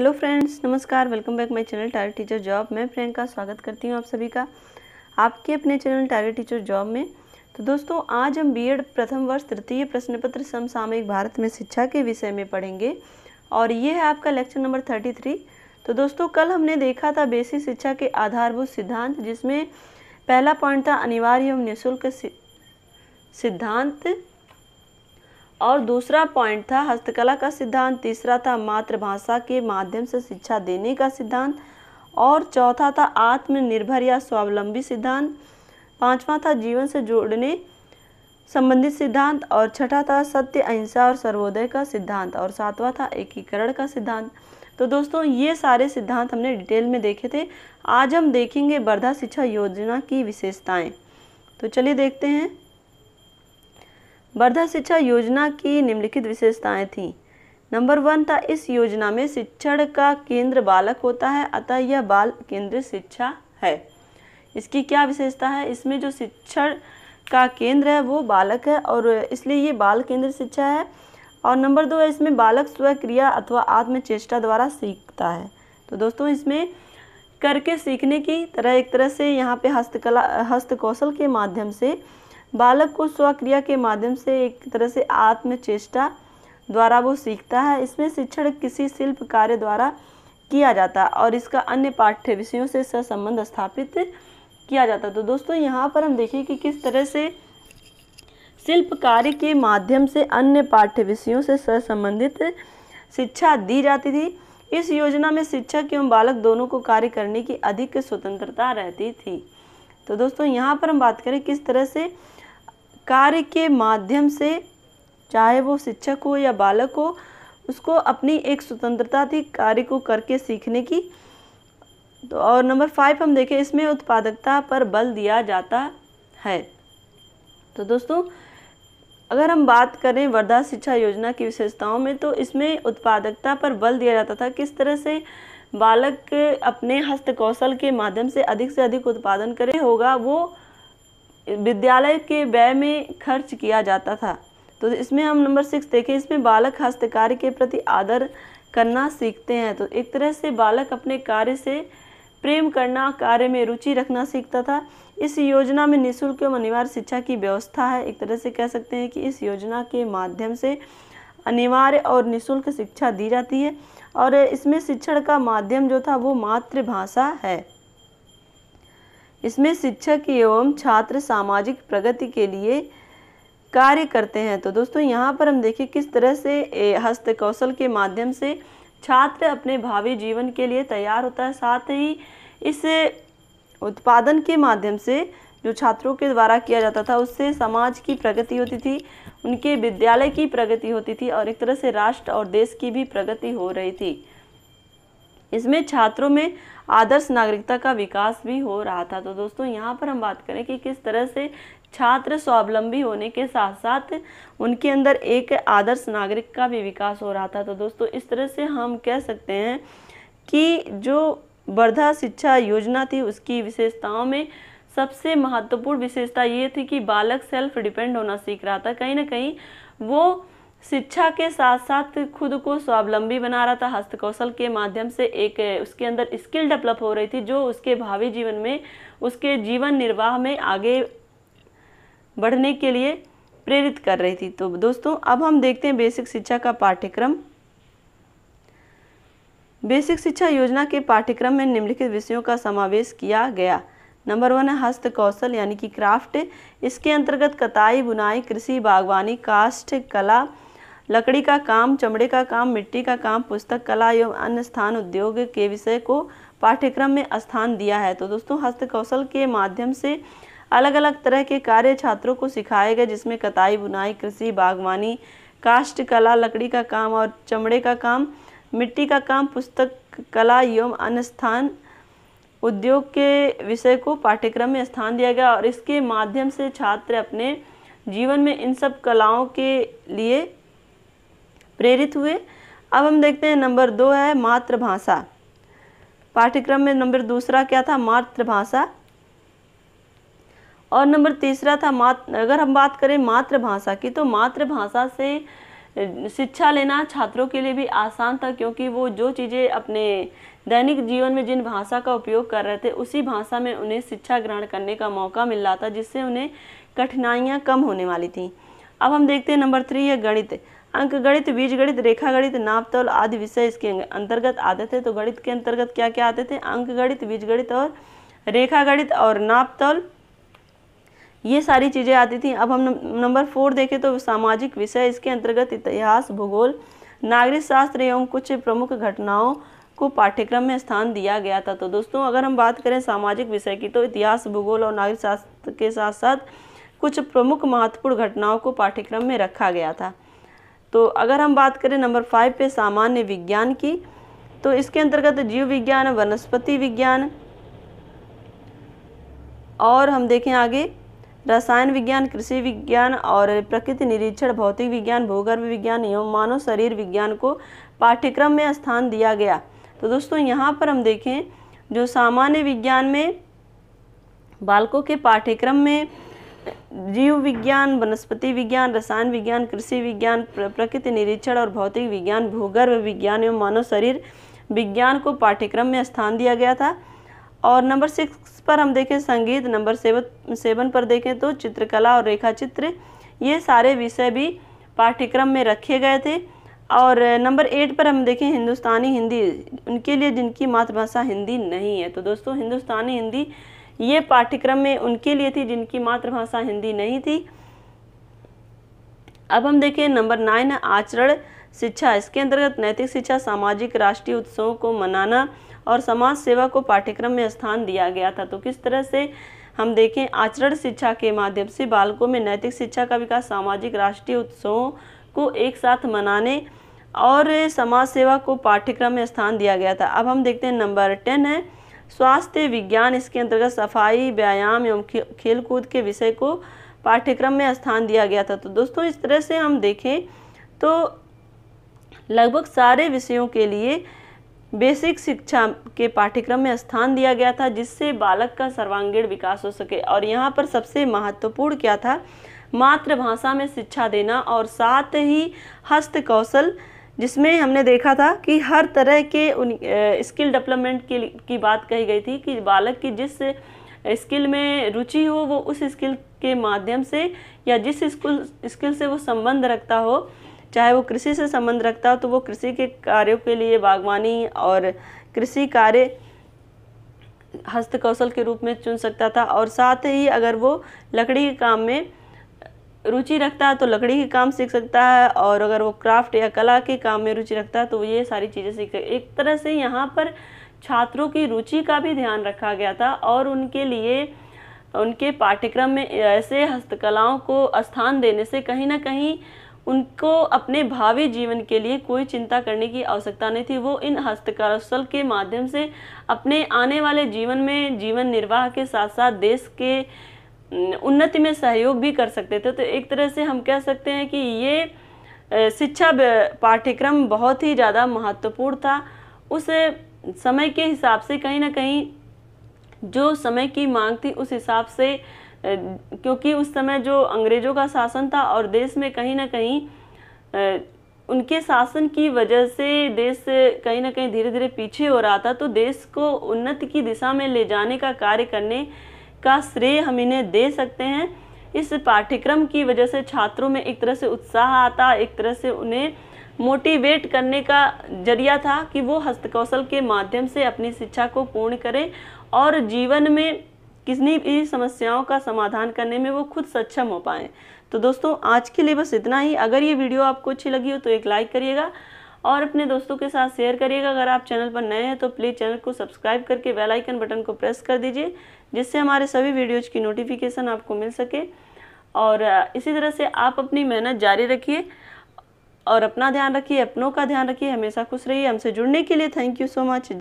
hello friends नमस्कार welcome back my channel टायर teacher job मैं प्रियंका स्वागत करती हूँ आप सभी का आपके अपने चैनल टायर टीचर जॉब में तो दोस्तों आज हम बीएड प्रथम वर्ष तृतीय प्रश्न पत्र समसामयिक भारत में शिक्षा के विषय में पढ़ेंगे और ये है आपका लेक्चर नंबर थर्टी थ्री तो दोस्तों कल हमने देखा था बेसिक शिक्षा के आधारभूत सिद्धांत जिसमें पहला पॉइंट था अनिवार्य एवं निःशुल्क सिद्धांत और दूसरा पॉइंट था हस्तकला का सिद्धांत तीसरा था मातृभाषा के माध्यम से शिक्षा देने का सिद्धांत और चौथा था आत्मनिर्भर या स्वावलंबी सिद्धांत पांचवा था जीवन से जोड़ने संबंधित सिद्धांत और छठा था सत्य अहिंसा और सर्वोदय का सिद्धांत और सातवां था एकीकरण का सिद्धांत तो दोस्तों ये सारे सिद्धांत हमने डिटेल में देखे थे आज हम देखेंगे वर्धा शिक्षा योजना की विशेषताएं तो चलिए देखते हैं वर्धा शिक्षा योजना की निम्नलिखित विशेषताएं थीं नंबर वन था इस योजना में शिक्षण का केंद्र बालक होता है अतः यह बाल केंद्रित शिक्षा है इसकी क्या विशेषता है इसमें जो शिक्षण का केंद्र है वो बालक है और इसलिए ये बाल केंद्रित शिक्षा है और नंबर दो है इसमें बालक स्वक्रिया अथवा आत्मचेष्टा द्वारा सीखता है तो दोस्तों इसमें करके सीखने की तरह एक तरह से यहाँ पे हस्तकला हस्तकौशल के माध्यम से बालक को स्वक्रिया के माध्यम से एक तरह से आत्मचेष्टा द्वारा वो सीखता है इसमें शिक्षण किसी शिल्प कार्य द्वारा किया जाता है और इसका अन्य पाठ्य विषयों से सहसंबंध स्थापित किया जाता है तो दोस्तों यहाँ पर हम देखें कि किस तरह से शिल्प कार्य के माध्यम से अन्य पाठ्य विषयों से सहसंबंधित शिक्षा दी जाती थी इस योजना में शिक्षक एवं बालक दोनों को कार्य करने की अधिक स्वतंत्रता रहती थी तो दोस्तों यहाँ पर हम बात करें किस तरह से कार्य के माध्यम से चाहे वो शिक्षक हो या बालक हो उसको अपनी एक स्वतंत्रता थी कार्य को करके सीखने की तो और नंबर फाइव हम देखें इसमें उत्पादकता पर बल दिया जाता है तो दोस्तों अगर हम बात करें वर्धा शिक्षा योजना की विशेषताओं में तो इसमें उत्पादकता पर बल दिया जाता था किस तरह से बालक अपने हस्तकौशल के माध्यम से अधिक से अधिक उत्पादन करे होगा वो विद्यालय के व्यय में खर्च किया जाता था तो इसमें हम नंबर सिक्स देखें इसमें बालक हस्तकार्य के प्रति आदर करना सीखते हैं तो एक तरह से बालक अपने कार्य से प्रेम करना कार्य में रुचि रखना सीखता था इस योजना में निःशुल्क एवं अनिवार्य शिक्षा की व्यवस्था है एक तरह से कह सकते हैं कि इस योजना के माध्यम से अनिवार्य और निःशुल्क शिक्षा दी जाती है और इसमें शिक्षण का माध्यम जो था वो मातृभाषा है इसमें शिक्षक एवं छात्र सामाजिक प्रगति के लिए कार्य करते हैं तो दोस्तों यहाँ पर हम देखें किस तरह से हस्त कौशल के माध्यम से छात्र अपने भावी जीवन के लिए तैयार होता है साथ ही इस उत्पादन के माध्यम से जो छात्रों के द्वारा किया जाता था उससे समाज की प्रगति होती थी उनके विद्यालय की प्रगति होती थी और एक तरह से राष्ट्र और देश की भी प्रगति हो रही थी इसमें छात्रों में आदर्श नागरिकता का विकास भी हो रहा था तो दोस्तों यहाँ पर हम बात करें कि किस तरह से छात्र स्वावलंबी होने के साथ साथ उनके अंदर एक आदर्श नागरिक का भी विकास हो रहा था तो दोस्तों इस तरह से हम कह सकते हैं कि जो वर्धा शिक्षा योजना थी उसकी विशेषताओं में सबसे महत्वपूर्ण विशेषता ये थी कि बालक सेल्फ डिपेंड होना सीख रहा था कहीं ना कहीं वो शिक्षा के साथ साथ खुद को स्वावलंबी बना रहा था हस्तकौशल के माध्यम से एक उसके अंदर स्किल डेवलप हो रही थी जो उसके भावी जीवन में उसके जीवन निर्वाह में आगे बढ़ने के लिए प्रेरित कर रही थी तो दोस्तों अब हम देखते हैं बेसिक शिक्षा का पाठ्यक्रम बेसिक शिक्षा योजना के पाठ्यक्रम में निम्नलिखित विषयों का समावेश किया गया नंबर वन है हस्त कौशल यानी कि क्राफ्ट इसके अंतर्गत कताई बुनाई कृषि बागवानी काष्ठ कला लकड़ी का काम चमड़े का काम मिट्टी का काम पुस्तक कला एवं अन्य स्थान उद्योग के विषय को पाठ्यक्रम में स्थान दिया है तो दोस्तों हस्तकौशल के माध्यम से अलग अलग तरह के कार्य छात्रों को सिखाए गए जिसमें कताई बुनाई कृषि बागवानी काष्ठ कला लकड़ी का काम और चमड़े का काम मिट्टी का काम पुस्तक कला एवं अन्य स्थान उद्योग के विषय को पाठ्यक्रम में स्थान दिया गया और इसके माध्यम से छात्र अपने जीवन में इन सब कलाओं के लिए प्रेरित हुए अब हम देखते हैं नंबर दो है मातृभाषा पाठ्यक्रम में नंबर दूसरा क्या था मातृभाषा और नंबर तीसरा था मात अगर हम बात करें मातृभाषा की तो मातृभाषा से शिक्षा लेना छात्रों के लिए भी आसान था क्योंकि वो जो चीज़ें अपने दैनिक जीवन में जिन भाषा का उपयोग कर रहे थे उसी भाषा में उन्हें शिक्षा ग्रहण करने का मौका मिल रहा था जिससे उन्हें कठिनाइयाँ कम होने वाली थी अब हम देखते हैं नंबर थ्री है गणित अंक गणित बीज गणित रेखा गणित नापतौल आदि विषय इसके अंतर्गत आते थे तो गणित के अंतर्गत क्या क्या आते थे अंक गणित बीज गणित और रेखा गणित और नापतौल ये सारी चीज़ें आती थी अब हम नंबर फोर देखें तो सामाजिक विषय इसके अंतर्गत इतिहास भूगोल नागरिक शास्त्र एवं कुछ प्रमुख घटनाओं को पाठ्यक्रम में स्थान दिया गया था तो दोस्तों अगर हम बात करें सामाजिक विषय की तो इतिहास भूगोल और नागरिक शास्त्र के साथ साथ कुछ प्रमुख महत्वपूर्ण घटनाओं को पाठ्यक्रम में रखा गया था तो अगर हम बात करें नंबर फाइव पे सामान्य विज्ञान की तो इसके अंतर्गत जीव विज्ञान वनस्पति विज्ञान और हम देखें आगे रसायन विज्ञान कृषि विज्ञान और प्रकृति निरीक्षण भौतिक विज्ञान भूगर्भ विज्ञान एवं मानव शरीर विज्ञान को पाठ्यक्रम में स्थान दिया गया तो दोस्तों यहाँ पर हम देखें जो सामान्य विज्ञान में बालकों के पाठ्यक्रम में जीव विज्ञान वनस्पति विज्ञान रसायन विज्ञान कृषि विज्ञान प्रकृति निरीक्षण और भौतिक विज्ञान भूगर्भ विज्ञान एवं मानव शरीर विज्ञान को पाठ्यक्रम में स्थान दिया गया था और नंबर सिक्स पर हम देखें संगीत नंबर सेवन सेवन पर देखें तो चित्रकला और रेखा चित्र ये सारे विषय भी पाठ्यक्रम में रखे गए थे और नंबर एट पर हम देखें हिंदुस्तानी हिंदी उनके लिए जिनकी मातृभाषा हिंदी नहीं है तो दोस्तों हिंदुस्तानी हिंदी ये पाठ्यक्रम में उनके लिए थी जिनकी मातृभाषा हिंदी नहीं थी अब हम देखें नंबर नाइन है आचरण शिक्षा इसके अंतर्गत नैतिक शिक्षा सामाजिक राष्ट्रीय उत्सवों को मनाना और समाज सेवा को पाठ्यक्रम में स्थान दिया गया था तो किस तरह से हम देखें आचरण शिक्षा के माध्यम से बालकों में नैतिक शिक्षा का विकास सामाजिक राष्ट्रीय उत्सवों को एक साथ मनाने और समाज सेवा को पाठ्यक्रम में स्थान दिया गया था अब हम देखते हैं नंबर टेन है स्वास्थ्य विज्ञान इसके अंतर्गत सफाई व्यायाम एवं खेल कूद के विषय को पाठ्यक्रम में स्थान दिया गया था तो दोस्तों इस तरह से हम देखें तो लगभग सारे विषयों के लिए बेसिक शिक्षा के पाठ्यक्रम में स्थान दिया गया था जिससे बालक का सर्वांगीण विकास हो सके और यहाँ पर सबसे महत्वपूर्ण क्या था मातृभाषा में शिक्षा देना और साथ ही हस्त कौशल जिसमें हमने देखा था कि हर तरह के उन स्किल डेवलपमेंट की, की बात कही गई थी कि बालक की जिस स्किल में रुचि हो वो उस स्किल के माध्यम से या जिस स्किल स्किल से वो संबंध रखता हो चाहे वो कृषि से संबंध रखता हो तो वो कृषि के कार्यों के लिए बागवानी और कृषि कार्य हस्तकौशल के रूप में चुन सकता था और साथ ही अगर वो लकड़ी के काम में रुचि रखता है तो लकड़ी के काम सीख सकता है और अगर वो क्राफ्ट या कला के काम में रुचि रखता है तो ये सारी चीज़ें सीख एक तरह से यहाँ पर छात्रों की रुचि का भी ध्यान रखा गया था और उनके लिए उनके पाठ्यक्रम में ऐसे हस्तकलाओं को स्थान देने से कहीं ना कहीं उनको अपने भावी जीवन के लिए कोई चिंता करने की आवश्यकता नहीं थी वो इन हस्तकौशल के माध्यम से अपने आने वाले जीवन में जीवन निर्वाह के साथ साथ देश के उन्नति में सहयोग भी कर सकते थे तो एक तरह से हम कह सकते हैं कि ये शिक्षा पाठ्यक्रम बहुत ही ज़्यादा महत्वपूर्ण था उस समय के हिसाब से कहीं ना कहीं जो समय की मांग थी उस हिसाब से क्योंकि उस समय जो अंग्रेज़ों का शासन था और देश में कहीं ना कहीं उनके शासन की वजह से देश कहीं ना कहीं धीरे धीरे पीछे हो रहा था तो देश को उन्नति की दिशा में ले जाने का कार्य करने का श्रेय हम इन्हें दे सकते हैं इस पाठ्यक्रम की वजह से छात्रों में एक तरह से उत्साह आता एक तरह से उन्हें मोटिवेट करने का जरिया था कि वो हस्तकौशल के माध्यम से अपनी शिक्षा को पूर्ण करें और जीवन में किसी भी समस्याओं का समाधान करने में वो खुद सक्षम हो पाएँ तो दोस्तों आज के लिए बस इतना ही अगर ये वीडियो आपको अच्छी लगी हो तो एक लाइक करिएगा और अपने दोस्तों के साथ शेयर करिएगा अगर आप चैनल पर नए हैं तो प्लीज़ चैनल को सब्सक्राइब करके बेल आइकन बटन को प्रेस कर दीजिए जिससे हमारे सभी वीडियोज़ की नोटिफिकेशन आपको मिल सके और इसी तरह से आप अपनी मेहनत जारी रखिए और अपना ध्यान रखिए अपनों का ध्यान रखिए हमेशा खुश रहिए हमसे जुड़ने के लिए थैंक यू सो मच